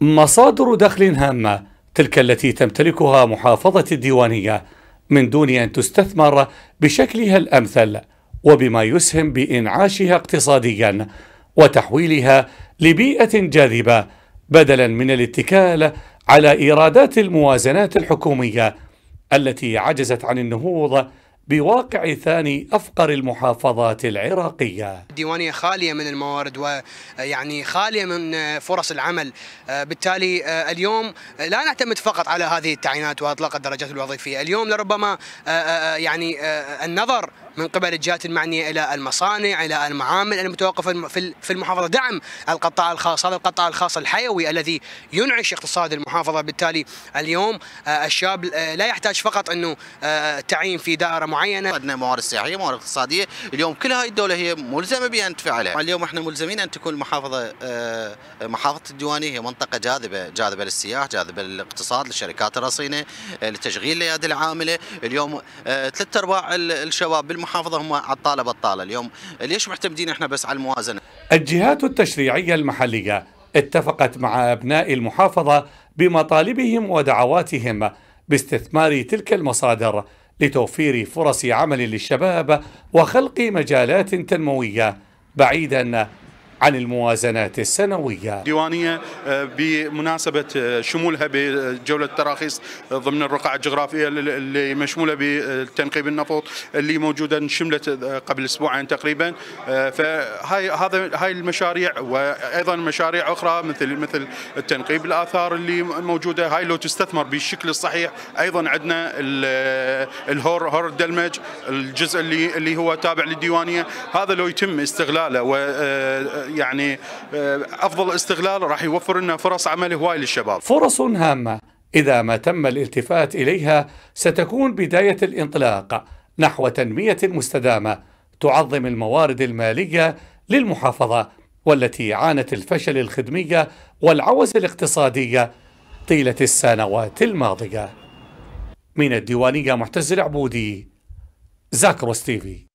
مصادر دخل هامة تلك التي تمتلكها محافظة الديوانية من دون أن تستثمر بشكلها الأمثل وبما يسهم بإنعاشها اقتصاديا وتحويلها لبيئة جاذبة بدلا من الاتكال على إيرادات الموازنات الحكومية التي عجزت عن النهوض بواقع ثاني أفقر المحافظات العراقية الديوانية خالية من الموارد ويعني خالية من فرص العمل بالتالي اليوم لا نعتمد فقط على هذه التعيينات وأطلاق الدرجات الوظيفية اليوم لربما يعني النظر من قبل الجهات المعنيه الى المصانع الى المعامل المتوقفه في المحافظه دعم القطاع الخاص هذا القطاع الخاص الحيوي الذي ينعش اقتصاد المحافظه بالتالي اليوم آه، الشاب آه، لا يحتاج فقط انه آه، تعيين في دائره معينه عندنا موارد سياحيه موارد اقتصاديه اليوم كل هاي الدوله هي ملزمه بان تفعلها اليوم احنا ملزمين ان تكون المحافظه محافظه الديوانيه هي منطقه جاذبه جاذبه للسياح جاذبه للاقتصاد للشركات الرصينه لتشغيل الايادي العامله اليوم ثلاث ارباع الشباب بالمحافظه المحافظه هم على الطاله بطاله اليوم ليش معتمدين احنا بس على الموازنه الجهات التشريعيه المحليه اتفقت مع ابناء المحافظه بمطالبهم ودعواتهم باستثمار تلك المصادر لتوفير فرص عمل للشباب وخلق مجالات تنمويه بعيدا عن الموازنات السنوية ديوانية آه، بمناسبة آه، شمولها بجولة التراخيص آه، ضمن الرقعة الجغرافية اللي مشمولة بتنقيب النفط اللي موجودة شملت قبل أسبوعين تقريبا فهاي هذا هاي المشاريع وأيضا مشاريع أخرى مثل مثل التنقيب الآثار اللي موجودة هاي لو تستثمر بالشكل الصحيح أيضا عندنا الهور هور الدلمج الجزء اللي اللي هو تابع للديوانية هذا لو يتم استغلاله و يعني آه، افضل استغلال راح يوفر لنا فرص عمل هواي للشباب فرص هامه اذا ما تم الالتفات اليها ستكون بدايه الانطلاق نحو تنميه مستدامه تعظم الموارد الماليه للمحافظه والتي عانت الفشل الخدمي والعوز الاقتصادي طيله السنوات الماضيه من الديوانيه معتز العبودي زاكروس تيفي